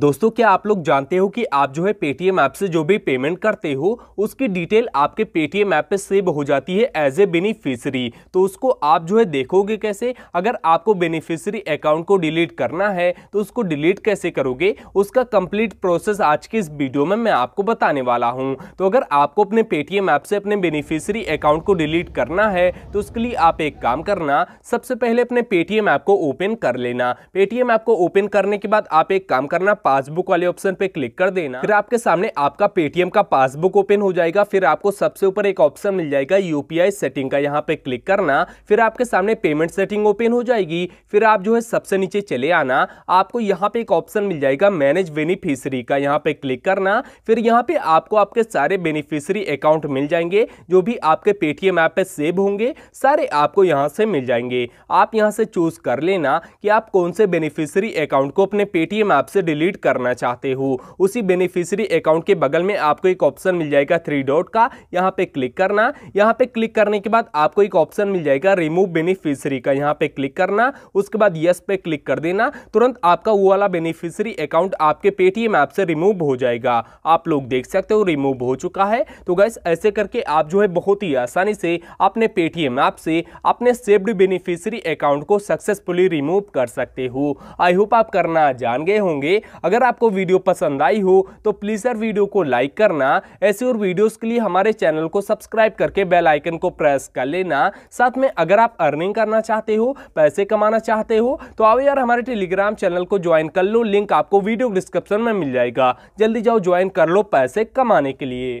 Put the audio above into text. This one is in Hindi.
दोस्तों क्या आप लोग जानते हो कि आप जो है पेटीएम ऐप से जो भी पेमेंट करते हो उसकी डिटेल आपके पेटीएम ऐप पे सेव हो जाती है एज ए बेनिफिशरी तो उसको आप जो है देखोगे कैसे अगर आपको बेनिफिशरी अकाउंट को डिलीट करना है तो उसको डिलीट कैसे करोगे उसका कंप्लीट प्रोसेस आज के इस वीडियो में मैं आपको बताने वाला हूँ तो अगर आपको अपने पेटीएम ऐप से अपने बेनिफिशरी अकाउंट को डिलीट करना है तो उसके लिए आप एक काम करना सबसे पहले अपने पेटीएम ऐप को ओपन कर लेना पेटीएम ऐप को ओपन करने के बाद आप एक काम करना पासबुक वाले ऑप्शन पे क्लिक कर देना फिर आपके सामने आपका पेटीएम का पासबुक ओपन हो जाएगा फिर आपको सबसे ऊपर एक ऑप्शन मिल जाएगा यूपीआई सेटिंग का यहाँ पे क्लिक करना फिर आपके सामने पेमेंट सेटिंग ओपन हो जाएगी फिर आप जो है सबसे नीचे चले आना आपको यहाँ पे एक ऑप्शन मिल जाएगा मैनेज बेनिफिशरी का यहाँ पे क्लिक करना फिर यहाँ पे आपको आपके सारे बेनिफिशरी अकाउंट मिल जाएंगे जो भी आपके पेटीएम ऐप पे सेव होंगे सारे आपको यहाँ से मिल जाएंगे आप यहाँ से चूज कर लेना कि आप कौन से बेनिफिशरी अकाउंट को अपने पेटीएम ऐप से डिलीट डिलीट करना चाहते हो उसी बेनिफिशरी अकाउंट के बगल में आपको एक ऑप्शन मिल जाएगा थ्री डॉट का यहाँ पे क्लिक करना यहाँ पे क्लिक करने के बाद आपको एक ऑप्शन मिल जाएगा रिमूव बेनिफिशरी का यहाँ पे क्लिक करना उसके बाद यस पे क्लिक कर देना तुरंत आपका वो वाला बेनिफिशरी अकाउंट आपके पेटीएम ऐप से रिमूव हो जाएगा आप लोग देख सकते हो रिमूव हो चुका है तो गैस ऐसे करके आप जो है बहुत ही आसानी से अपने पेटीएम ऐप से अपने सेव्ड बेनिफिशरी अकाउंट को सक्सेसफुली रिमूव कर सकते हो आई होप आप करना जान गए होंगे अगर आपको वीडियो पसंद आई हो तो प्लीज़ सर वीडियो को लाइक करना ऐसे और वीडियोज़ के लिए हमारे चैनल को सब्सक्राइब करके बेल आइकन को प्रेस कर लेना साथ में अगर आप अर्निंग करना चाहते हो पैसे कमाना चाहते हो तो आओ यार हमारे टेलीग्राम चैनल को ज्वाइन कर लो लिंक आपको वीडियो डिस्क्रिप्शन में मिल जाएगा जल्दी जाओ ज्वाइन कर लो पैसे कमाने के लिए